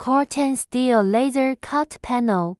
Corten steel laser cut panel